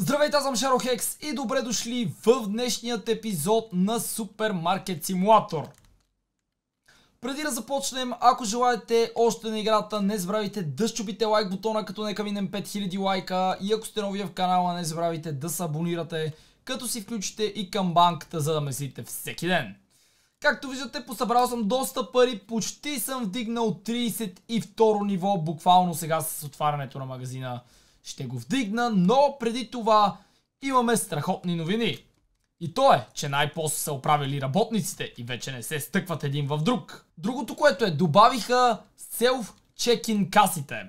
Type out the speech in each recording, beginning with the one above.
Здравейте, аз съм Шаро Хекс и добре дошли в днешният епизод на Супермаркет Симулатор. Преди да започнем, ако желаете още на играта, не забравяйте да щупите лайк бутона, като нека минем 5000 лайка и ако сте нови в канала, не забравяйте да се абонирате, като си включите и камбанката, за да ме всеки ден. Както виждате, посъбрал съм доста пари, почти съм вдигнал 32 ниво, буквално сега с отварянето на магазина ще го вдигна, но преди това имаме страхотни новини. И то е, че най-после са оправили работниците и вече не се стъкват един в друг. Другото, което е, добавиха self-check-in касите.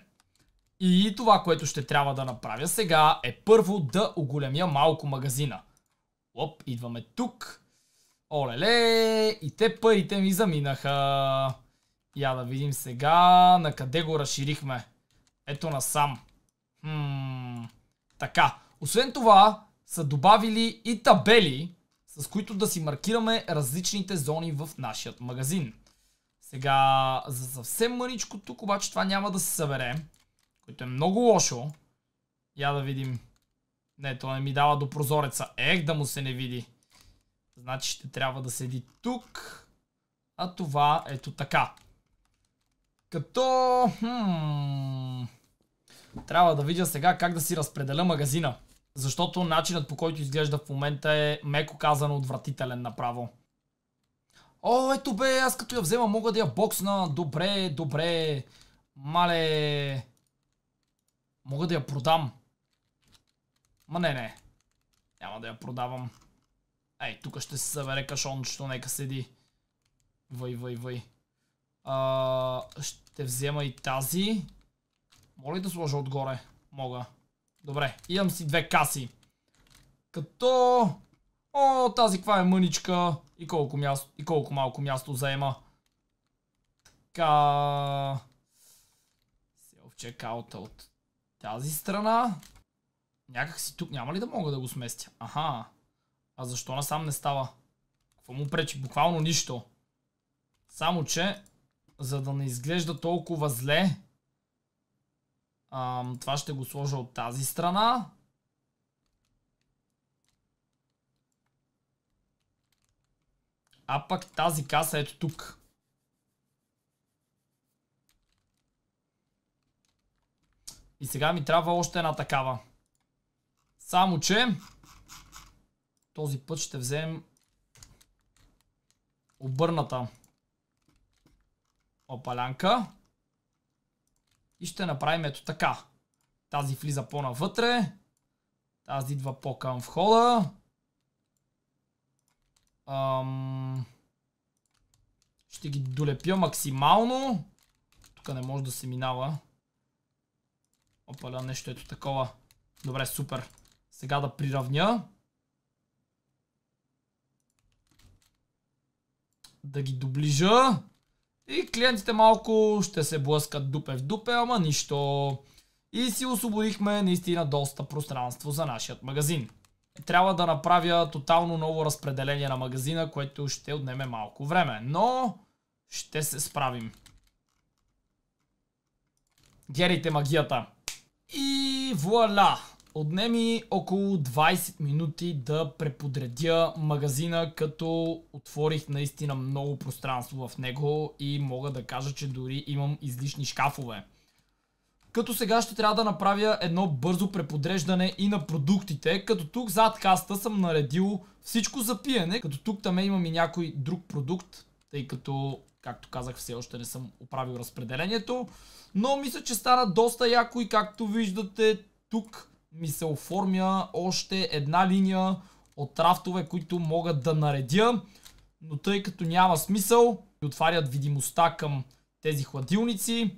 И това, което ще трябва да направя сега е първо да оголемя малко магазина. Оп, идваме тук. Олеле, и те парите ми заминаха. Я да видим сега на къде го разширихме. Ето насам. Хм, така. Освен това, са добавили и табели, с които да си маркираме различните зони в нашия магазин. Сега, за съвсем мъничко тук обаче това няма да се събере, което е много лошо. Я да видим. Не, това не ми дава до прозореца. Ех, да му се не види. Значи ще трябва да седи тук. А това ето така. Като... Хм... Трябва да видя сега как да си разпределя магазина. Защото начинът по който изглежда в момента е меко казано отвратителен направо. О, ето бе, аз като я взема мога да я боксна. Добре, добре. Мале. Мога да я продам. Ма не, не. Няма да я продавам. Ей, тук ще се събере кашончето, нека седи. Въй, въй, въй. А, ще взема и тази. Мога ли да сложа отгоре? Мога. Добре, имам си две каси. Като... О, тази каква е мъничка. И колко, място, и колко малко място заема. Така... Self checkout от тази страна. Някак си тук няма ли да мога да го сместя? Аха. А защо насам не става? Какво му пречи? Буквално нищо. Само, че, за да не изглежда толкова зле, а, това ще го сложа от тази страна. А пък тази каса ето тук. И сега ми трябва още една такава. Само, че този път ще вземем обърната опалянка. И ще направим ето така. Тази влиза по-навътре. Тази идва по-към входа. Ам... Ще ги долепя максимално. Тук не може да се минава. Опаля, нещо ето такова. Добре, супер. Сега да приравня. Да ги доближа. И клиентите малко ще се блъскат дупе в дупе, ама нищо. И си освободихме наистина доста пространство за нашият магазин. Трябва да направя тотално ново разпределение на магазина, което ще отнеме малко време, но ще се справим. Герите магията. И вуаля! Отнеми около 20 минути да преподредя магазина, като отворих наистина много пространство в него и мога да кажа, че дори имам излишни шкафове. Като сега ще трябва да направя едно бързо преподреждане и на продуктите, като тук зад каста съм наредил всичко за пиене, като тук там е, имам и някой друг продукт, тъй като, както казах, все още не съм оправил разпределението, но мисля, че стана доста яко и както виждате тук ми се оформя още една линия от рафтове, които могат да наредя. Но тъй като няма смисъл, ми отварят видимостта към тези хладилници.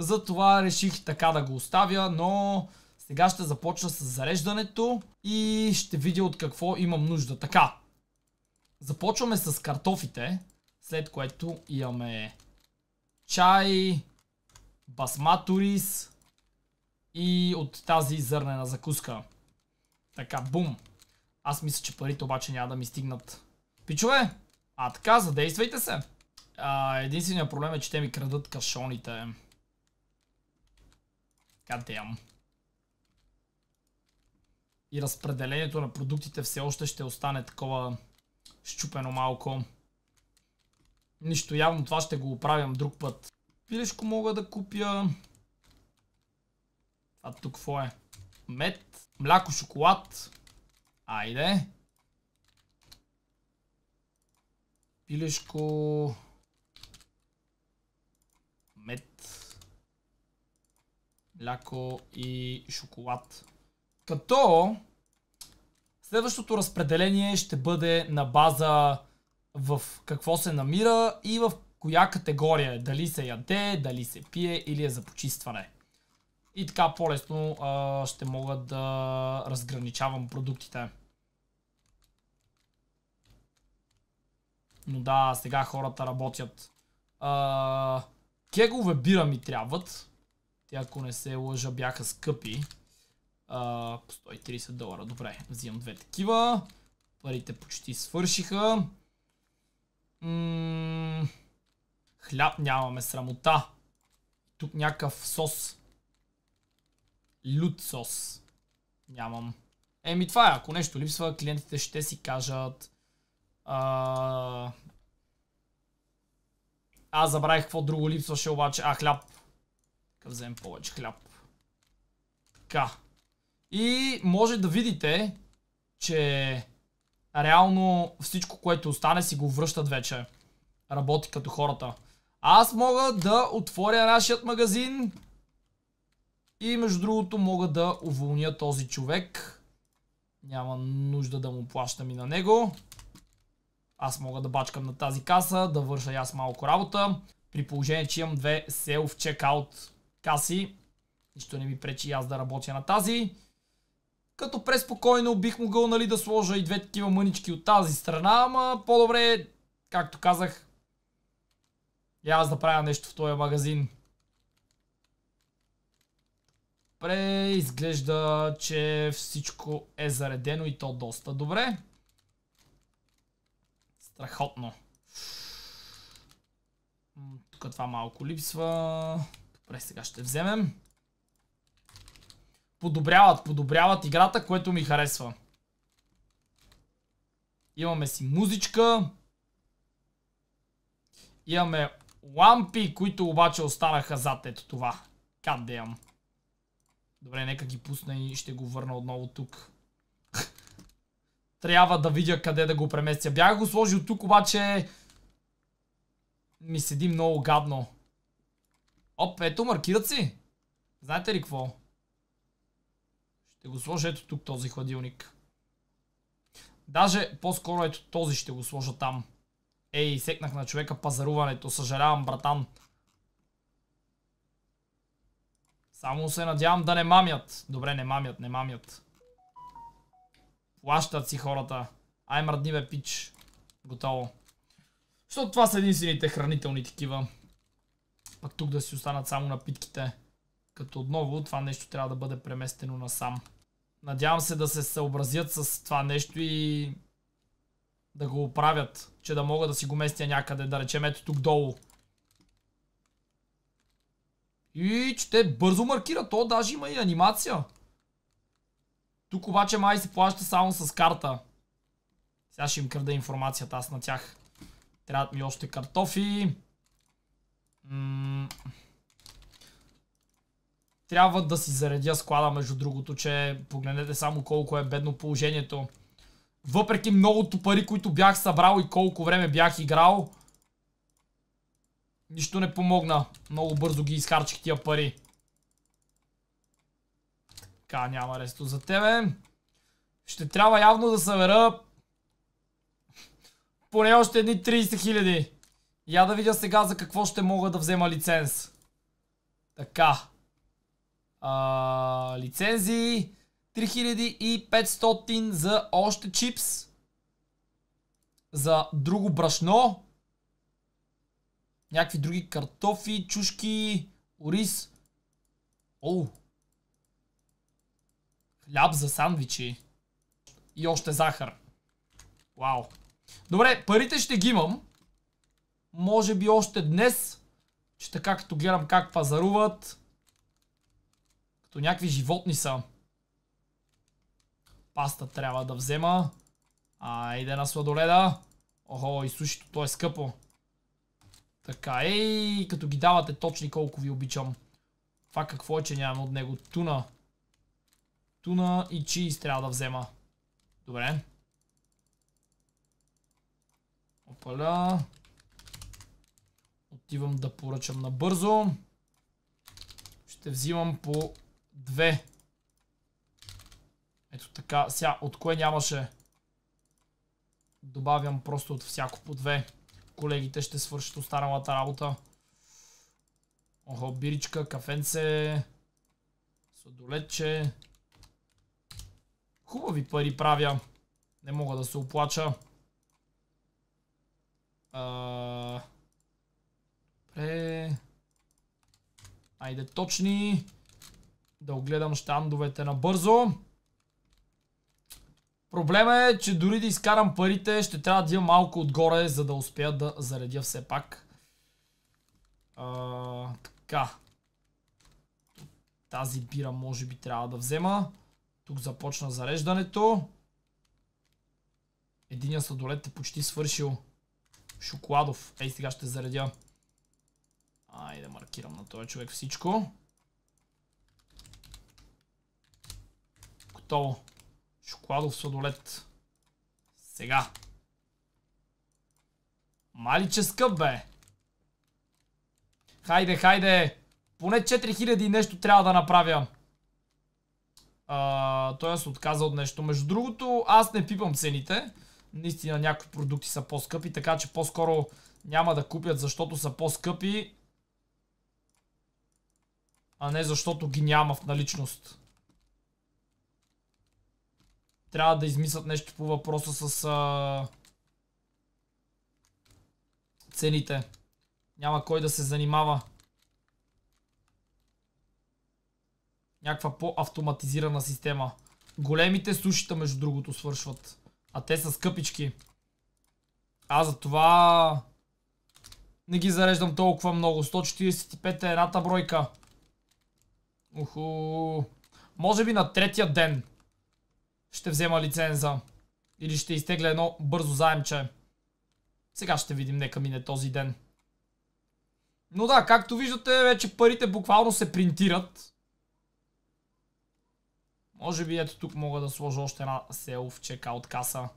Затова реших така да го оставя, но сега ще започна с зареждането и ще видя от какво имам нужда. Така, започваме с картофите, след което имаме чай, басматурис, и от тази зърнена закуска. Така, бум. Аз мисля, че парите обаче няма да ми стигнат. Пичове, а така, задействайте се. единственият проблем е, че те ми крадат кашоните. Кадем. И разпределението на продуктите все още ще остане такова щупено малко. Нищо явно това ще го оправям друг път. Пилешко мога да купя... А тук какво е? Мед, мляко, шоколад. Айде. Пилешко. Мед. Мляко и шоколад. Като следващото разпределение ще бъде на база в какво се намира и в коя категория е. Дали се яде, дали се пие или е за почистване и така по-лесно ще мога да разграничавам продуктите. Но да, сега хората работят. А, кегове бира ми трябват. Те ако не се лъжа бяха скъпи. А, 130 долара, добре. Взимам две такива. Парите почти свършиха. М хляб нямаме, срамота. Тук някакъв сос. Люцос. Нямам. Еми това е, ако нещо липсва, клиентите ще си кажат... А... Аз забравих какво друго липсваше обаче. А, хляб. Къв вземем повече хляб. Така. И може да видите, че реално всичко, което остане, си го връщат вече. Работи като хората. Аз мога да отворя нашият магазин и между другото мога да уволня този човек. Няма нужда да му плащам и на него. Аз мога да бачкам на тази каса, да върша и аз малко работа. При положение, че имам две self checkout каси. Нищо не ми пречи аз да работя на тази. Като преспокойно бих могъл нали, да сложа и две такива мънички от тази страна, ама по-добре, както казах, и аз да правя нещо в този магазин. добре. Изглежда, че всичко е заредено и то доста добре. Страхотно. Тук това малко липсва. Добре, сега ще вземем. Подобряват, подобряват играта, което ми харесва. Имаме си музичка. Имаме лампи, които обаче останаха зад ето това. Къде имам? Добре, нека ги пусна и ще го върна отново тук. Трябва да видя къде да го преместя. Бях го сложил тук, обаче... Ми седи много гадно. Оп, ето, маркират си. Знаете ли какво? Ще го сложа ето тук този хладилник. Даже по-скоро ето този ще го сложа там. Ей, секнах на човека пазаруването. Съжалявам, братан. Само се надявам да не мамят. Добре, не мамят, не мамят. Плащат си хората. Ай, мръдни бе, пич. Готово. Защото това са единствените хранителни такива. Пък тук да си останат само напитките. Като отново това нещо трябва да бъде преместено насам. Надявам се да се съобразят с това нещо и да го оправят. Че да мога да си го местя някъде. Да речем ето тук долу. И че те бързо маркират. То даже има и анимация. Тук обаче май се плаща само с карта. Сега ще им крада информацията аз на тях. Трябват ми още картофи. трябва да си заредя склада, между другото, че погледнете само колко е бедно положението. Въпреки многото пари, които бях събрал и колко време бях играл, Нищо не помогна. Много бързо ги изхарчих тия пари. Така, няма ресто за тебе. Ще трябва явно да събера поне още едни 30 хиляди. Я да видя сега за какво ще мога да взема лиценз. Така. А, 3500 за още чипс. За друго брашно някакви други картофи, чушки, ориз. Оу! Хляб за сандвичи. И още захар. Вау! Добре, парите ще ги имам. Може би още днес. Че така като гледам как пазаруват. Като някакви животни са. Паста трябва да взема. Айде на сладоледа. Охо, и сушито, то е скъпо. Така, ей, като ги давате точни колко ви обичам. Това какво е, че нямам от него? Туна. Туна и чиз трябва да взема. Добре. Опаля. Отивам да поръчам набързо. Ще взимам по две. Ето така. Сега, от кое нямаше? Добавям просто от всяко по две. Две колегите ще свършат останалата работа. Охо, биричка, кафенце, сладолетче. Хубави пари правя. Не мога да се оплача. Пре... Айде точни. Да огледам щандовете набързо. Проблема е, че дори да изкарам парите, ще трябва да имам малко отгоре, за да успея да заредя все пак. А, така. Тази бира може би трябва да взема. Тук започна зареждането. Единия сладолет е почти свършил. Шоколадов. Ей, сега ще заредя. Айде, маркирам на този човек всичко. Готово. Шоколадов сладолет. Сега. Малича скъп, бе. Хайде, хайде. Поне 4000 нещо трябва да направя. А, той се отказа от нещо. Между другото, аз не пипам цените. Наистина някои продукти са по-скъпи, така че по-скоро няма да купят, защото са по-скъпи. А не защото ги няма в наличност. Трябва да измислят нещо по въпроса с а... цените. Няма кой да се занимава. Някаква по-автоматизирана система. Големите сушита, между другото, свършват. А те са скъпички. А за това... Не ги зареждам толкова много. 145 е едната бройка. Уху. Може би на третия ден ще взема лиценза. Или ще изтегля едно бързо заемче. Сега ще видим, нека мине този ден. Но да, както виждате, вече парите буквално се принтират. Може би ето тук мога да сложа още една чека от каса.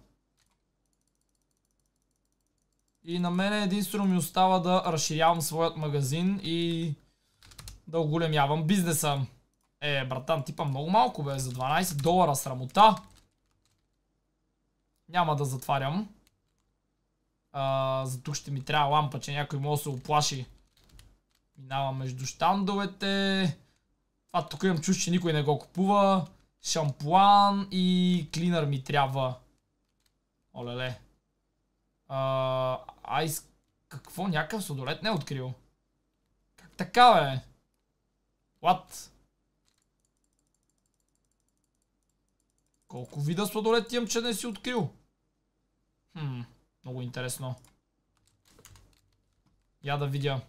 И на мен единствено ми остава да разширявам своят магазин и да оголемявам бизнеса. Е, братан, типа много малко бе, за 12 долара срамота. Няма да затварям. А, за тук ще ми трябва лампа, че някой може да се оплаши. Минавам между щандовете. А тук имам чуш, че никой не го купува. Шампуан и клинър ми трябва. Олеле. А, айс... Какво? Някакъв содолет не е открил. Как така бе? What? Колко вида сладолет имам, че не си открил? Хм, много интересно. Я да видя.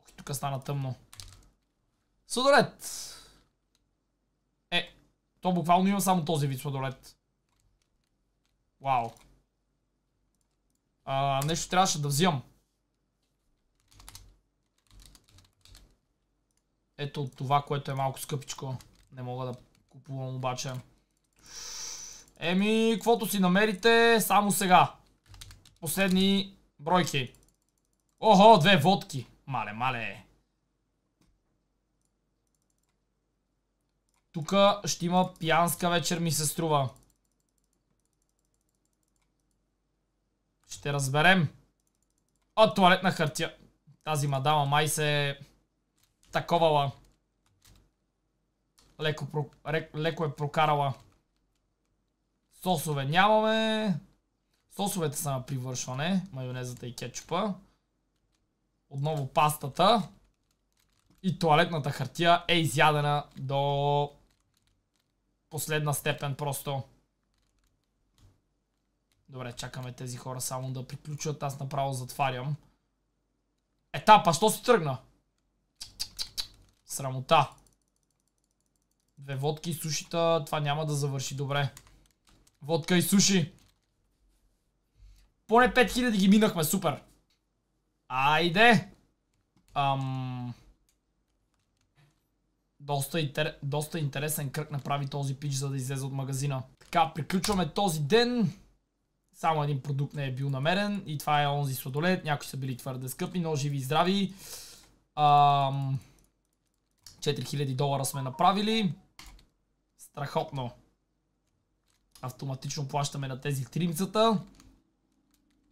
Ох, тук стана тъмно. Сладолет! Е, то буквално има само този вид сладолет. Вау. А, нещо трябваше да взимам. Ето това, което е малко скъпичко. Не мога да купувам обаче. Еми, каквото си намерите, само сега. Последни бройки. Охо, две водки. Мале, мале. Тук ще има пиянска вечер, ми се струва. Ще разберем. От туалетна хартия. Тази мадама май се е таковала. Леко, про... Леко е прокарала. Сосове нямаме. Сосовете са на привършване. Майонезата и кетчупа. Отново пастата. И туалетната хартия е изядена до последна степен просто. Добре, чакаме тези хора само да приключат. Аз направо затварям. Етапа, що се тръгна? Срамота. Две водки и сушита. Това няма да завърши добре. Водка и суши. Поне 5000 ги минахме, супер. Айде! Ам... Доста, интер... Доста интересен кръг направи този пич, за да излезе от магазина. Така, приключваме този ден. Само един продукт не е бил намерен и това е онзи сладолет. Някои са били твърде скъпи, но живи и здрави. Ам... 4000 долара сме направили. Страхотно. Автоматично плащаме на тези тримцата.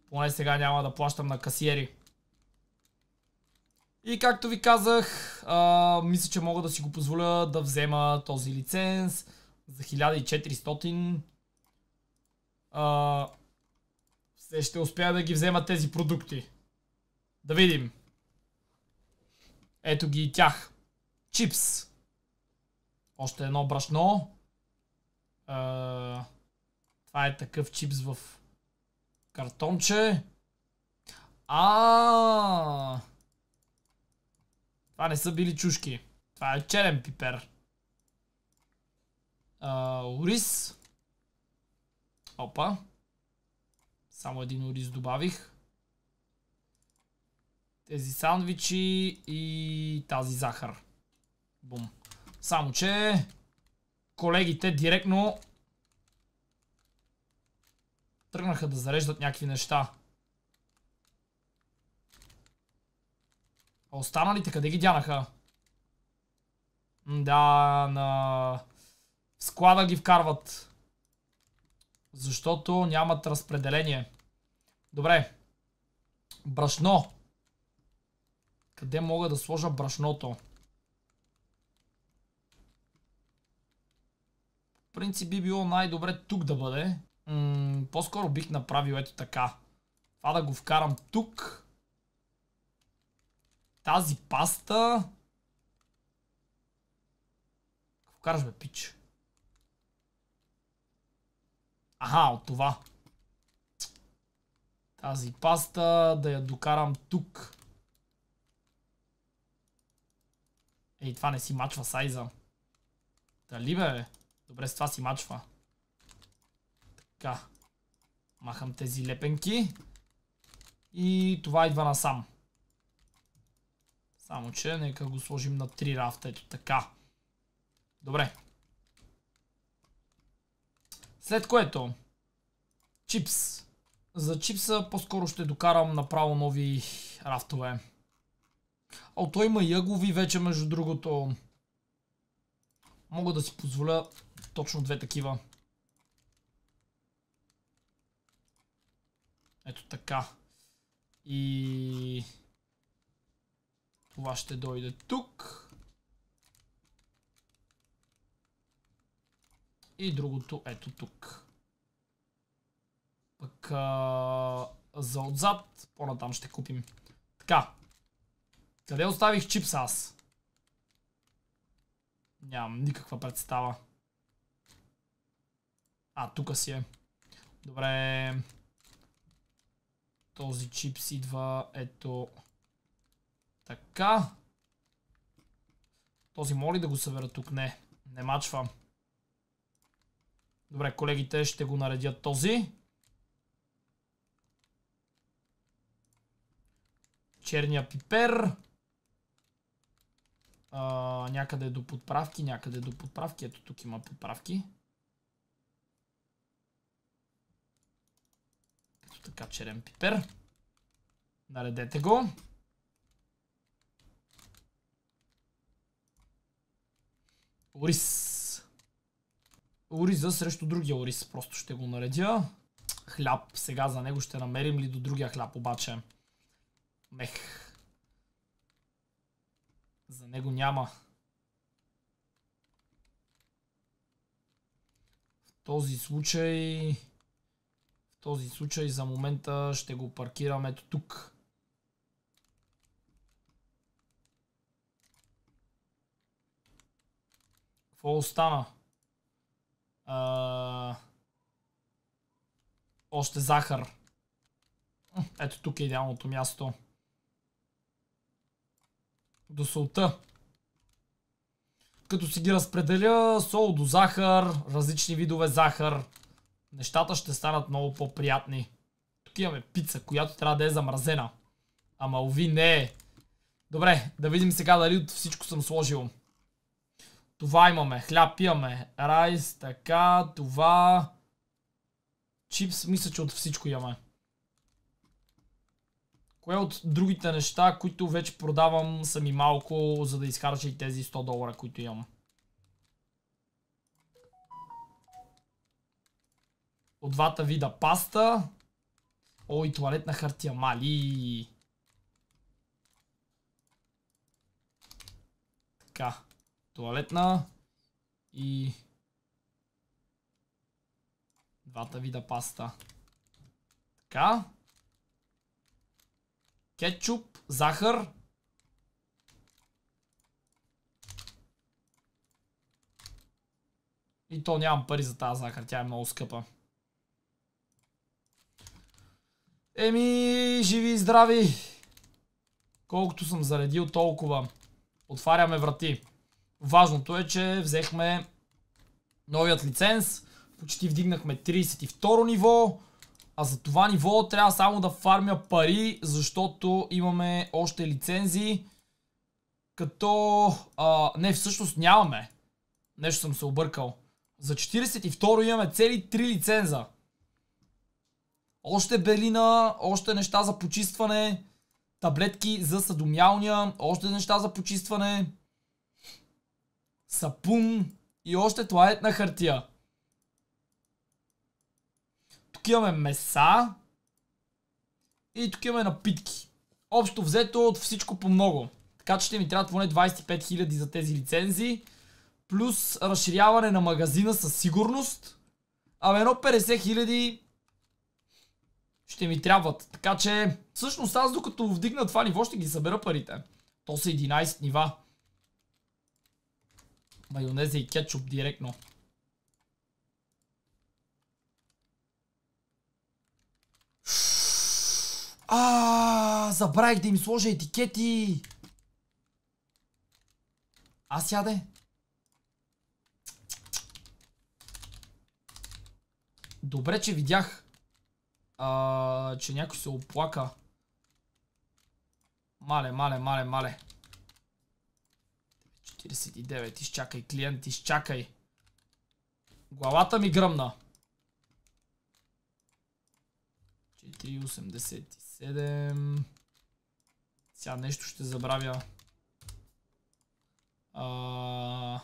Поне сега няма да плащам на касиери. И както ви казах, а, мисля, че мога да си го позволя да взема този лиценз за 1400. А, ще успя да ги взема тези продукти. Да видим. Ето ги и тях. Чипс. Още едно брашно. А, това е такъв чипс в картонче. А, Това не са били чушки. Това е черен пипер. А, ориз. Опа. Само един ориз добавих. Тези сандвичи и тази захар. Бум. Само, че колегите директно Тръгнаха да зареждат някакви неща. А останалите къде ги дянаха? Да, на... склада ги вкарват. Защото нямат разпределение. Добре. Брашно. Къде мога да сложа брашното? В принцип би било най-добре тук да бъде по-скоро бих направил ето така. Това да го вкарам тук. Тази паста... Вкараш бе, пич. Аха, от това. Тази паста да я докарам тук. Ей, това не си мачва сайза. Дали бе? Добре, с това си мачва. Така. Махам тези лепенки. И това идва насам. Само, че нека го сложим на три рафта. Ето така. Добре. След което... Чипс. За чипса по-скоро ще докарам направо нови рафтове. О, той има ягови вече, между другото. Мога да си позволя точно две такива. Ето така. И... Това ще дойде тук. И другото ето тук. Пък а... за отзад по-натам ще купим. Така. Къде оставих чипс аз? Нямам никаква представа. А, тука си е. Добре. Този чип си идва ето така. Този моли да го събера тук? Не. Не мачвам. Добре, колегите ще го наредят този. Черния пипер. А, някъде до подправки, някъде до подправки. Ето тук има Подправки. така черен пипер. Наредете го. Орис. Ориза срещу другия орис. Просто ще го наредя. Хляб. Сега за него ще намерим ли до другия хляб обаче. Мех. За него няма. В този случай този случай за момента ще го паркирам ето тук. Какво остана? А... Още захар. Ето тук е идеалното място. До солта. Като си ги разпределя сол до захар, различни видове захар нещата ще станат много по-приятни. Тук имаме пица, която трябва да е замразена. Ама ови не е. Добре, да видим сега дали от всичко съм сложил. Това имаме. Хляб имаме. Райс, така, това... Чипс, мисля, че от всичко имаме. Кое от другите неща, които вече продавам, са ми малко, за да изхарча и тези 100 долара, които имам. от двата вида паста. О, и туалетна хартия. Мали! Така. Туалетна и двата вида паста. Така. Кетчуп, захар. И то нямам пари за тази захар, тя е много скъпа. Еми, живи и здрави! Колкото съм заредил, толкова. Отваряме врати. Важното е, че взехме новият лиценз. Почти вдигнахме 32 ниво. А за това ниво трябва само да фармя пари, защото имаме още лицензи. Като... А, не, всъщност нямаме. Нещо съм се объркал. За 42 имаме цели 3 лиценза. Още белина, още неща за почистване, таблетки за съдомялния, още неща за почистване, сапун и още туалет на хартия. Тук имаме меса и тук имаме напитки. Общо взето от всичко по много. Така че ще ми трябва поне 25 000 за тези лицензии. Плюс разширяване на магазина със сигурност. Абе ами едно 50 000 ще ми трябват. Така че, всъщност аз докато вдигна това ниво, ще ги събера парите. То са 11 нива. Майонеза и кетчуп директно. А, забравих да им сложа етикети. Аз яде. Добре, че видях а, че някой се оплака. Мале, мале, мале, мале. 49, изчакай клиент, изчакай. Главата ми гръмна. 4,87. Сега нещо ще забравя. А...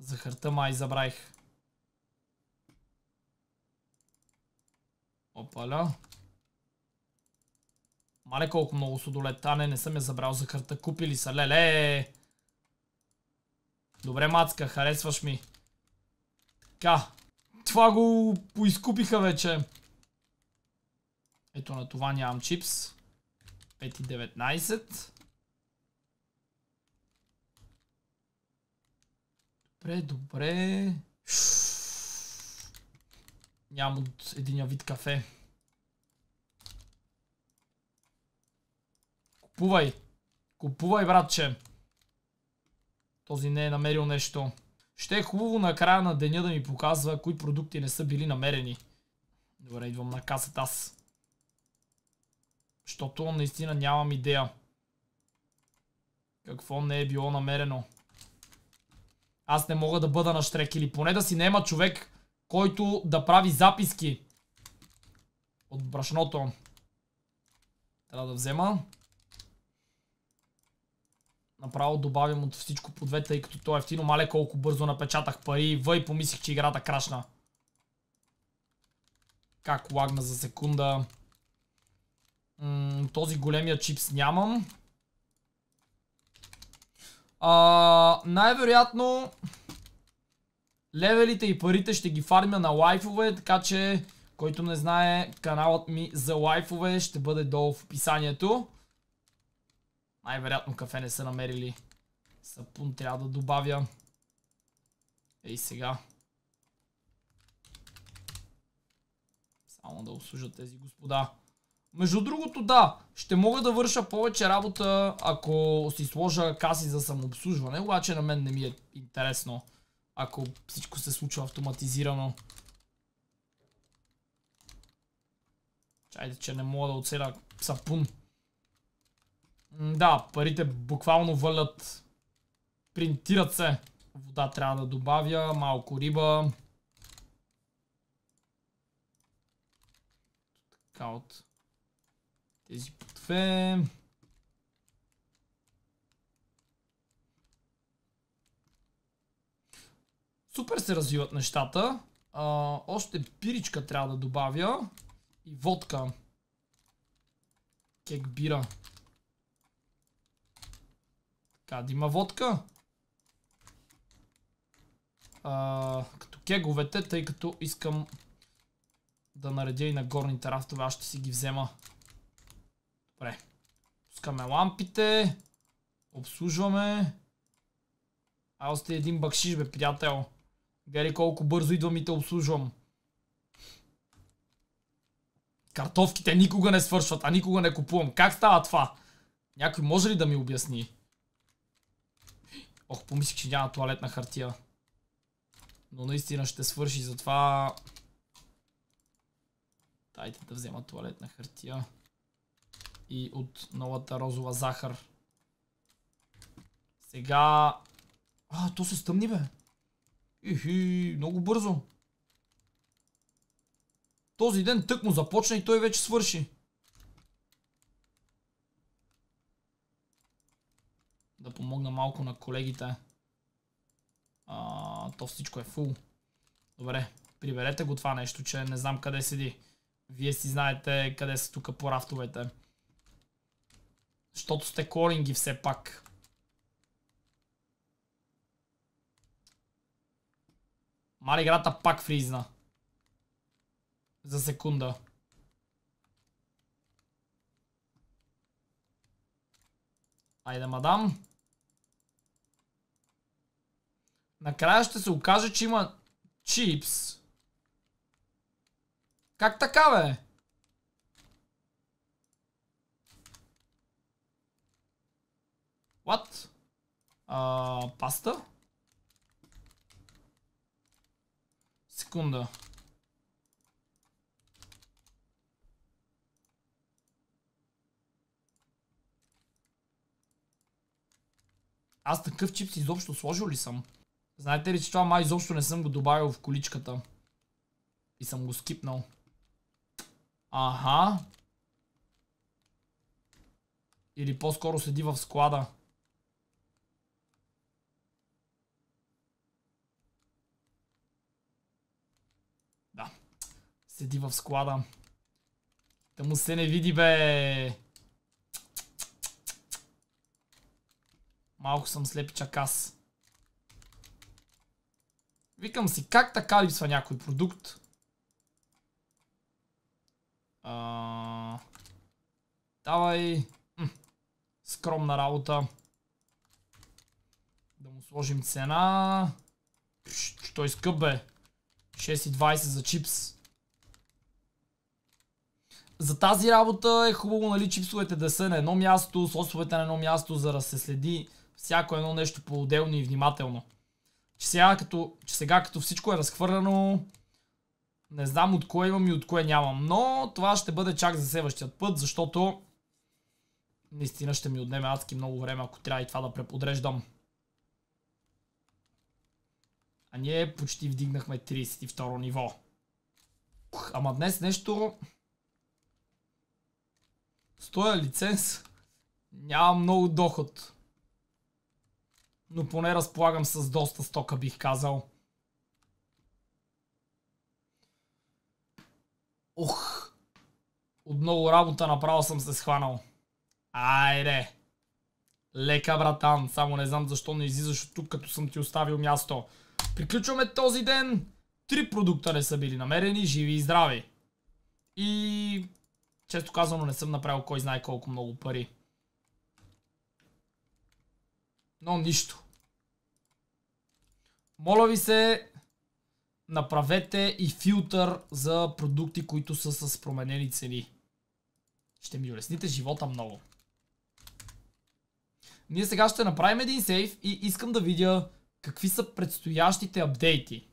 Захарта май забравих. Опаля. Мале колко много судолетане, не съм я забрал за карта. Купили са, леле! Добре, Мацка, харесваш ми. Така. Това го поизкупиха вече. Ето на това нямам чипс. 5,19. Добре, добре. Шш нямам от един вид кафе. Купувай! Купувай, братче! Този не е намерил нещо. Ще е хубаво на края на деня да ми показва кои продукти не са били намерени. Добре, идвам на касата аз. Защото наистина нямам идея. Какво не е било намерено. Аз не мога да бъда на штрек или поне да си нема човек който да прави записки от брашното. Трябва да взема. Направо добавим от всичко по две, тъй като то е ефтино. Мале колко бързо напечатах пари. Въй помислих, че играта крашна. Как лагна за секунда. М този големия чипс нямам. Най-вероятно... Левелите и парите ще ги фармя на лайфове, така че който не знае, каналът ми за лайфове ще бъде долу в описанието. Най-вероятно кафе не са намерили. Сапун трябва да добавя. Ей сега. Само да услужат тези господа. Между другото да, ще мога да върша повече работа, ако си сложа каси за самообслужване, обаче на мен не ми е интересно ако всичко се случва автоматизирано. Чайте, че не мога да оцеля сапун. да, парите буквално валят. Принтират се. Вода трябва да добавя, малко риба. Така от тези по Супер се развиват нещата. А, още пиричка трябва да добавя. И водка. Кек бира. Така, да има водка. А, като кеговете, тъй като искам да наредя и на горните рафтове, аз ще си ги взема. Добре. Пускаме лампите. Обслужваме. А, още един бакшиш, бе, приятел. Гледай колко бързо идвам и те обслужвам. Картофките никога не свършват, а никога не купувам. Как става това? Някой може ли да ми обясни? Ох, помислих, че няма туалетна хартия. Но наистина ще свърши, затова... Дайте да взема туалетна хартия. И от новата розова захар. Сега... А, то се стъмни, бе. Ихи, много бързо. Този ден тък му започна и той вече свърши. Да помогна малко на колегите. А, то всичко е фул. Добре, приберете го това нещо, че не знам къде седи. Вие си знаете къде са тук по рафтовете. Защото сте коринги все пак. Мали, играта пак фризна. За секунда. Айде, мадам. Накрая ще се окаже, че има чипс. Как така, бе? What? А, паста? Секунда. Аз такъв чипс изобщо сложил ли съм? Знаете ли, че това май изобщо не съм го добавил в количката. И съм го скипнал. Аха. Или по-скоро седи в склада. Седи в склада. Да му се не види, бе! Малко съм слеп чакас. Викам си, как така липсва някой продукт? А... Давай... М скромна работа. Да му сложим цена. Той скъп бе? 6,20 за чипс за тази работа е хубаво нали, чипсовете да са на едно място, сосовете на едно място, за да се следи всяко едно нещо по-отделно и внимателно. Че сега, като, че сега като всичко е разхвърлено. не знам от кое имам и от кое нямам. Но това ще бъде чак за следващият път, защото наистина ще ми отнеме адски много време, ако трябва и това да преподреждам. А ние почти вдигнахме 32 ниво. Ама днес нещо с този лиценз нямам много доход. Но поне разполагам с доста стока, бих казал. Ох! От много работа направо съм се схванал. Айде! Лека, братан. Само не знам защо не излизаш от тук, като съм ти оставил място. Приключваме този ден. Три продукта не са били намерени, живи и здрави. И често казано не съм направил кой знае колко много пари. Но нищо. Моля ви се, направете и филтър за продукти, които са с променени цени. Ще ми улесните живота много. Ние сега ще направим един сейф и искам да видя какви са предстоящите апдейти.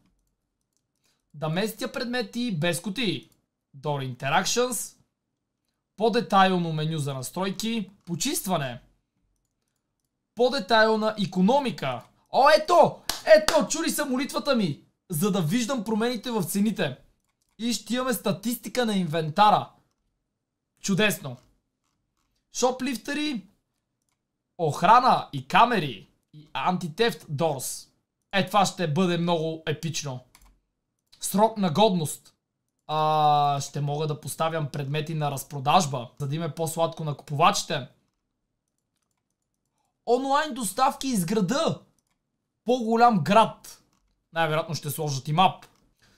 Да местя предмети без кутии. Door Interactions, по-детайлно меню за настройки. Почистване. По-детайлна економика. О, ето! Ето, чули са молитвата ми! За да виждам промените в цените. И ще имаме статистика на инвентара. Чудесно. Шоплифтери. Охрана и камери. И антитефт дорс. Е, това ще бъде много епично. Срок на годност а, ще мога да поставям предмети на разпродажба, за да има е по-сладко на купувачите. Онлайн доставки из града. По-голям град. Най-вероятно ще сложат и мап.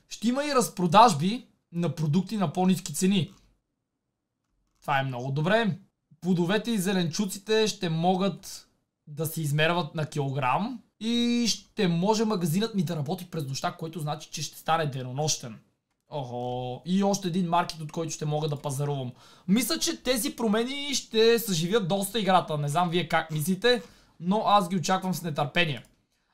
Ще има и разпродажби на продукти на по-низки цени. Това е много добре. Плодовете и зеленчуците ще могат да се измерват на килограм и ще може магазинът ми да работи през нощта, което значи, че ще стане денонощен. Охо, и още един маркет, от който ще мога да пазарувам. Мисля, че тези промени ще съживят доста играта. Не знам вие как мислите, но аз ги очаквам с нетърпение.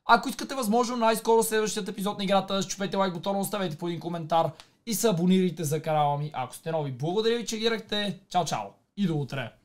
Ако искате възможно най-скоро следващият епизод на играта, щупете лайк бутона, оставете по един коментар и се абонирайте за канала ми, ако сте нови. Благодаря ви, че гирахте. Чао, чао и до утре!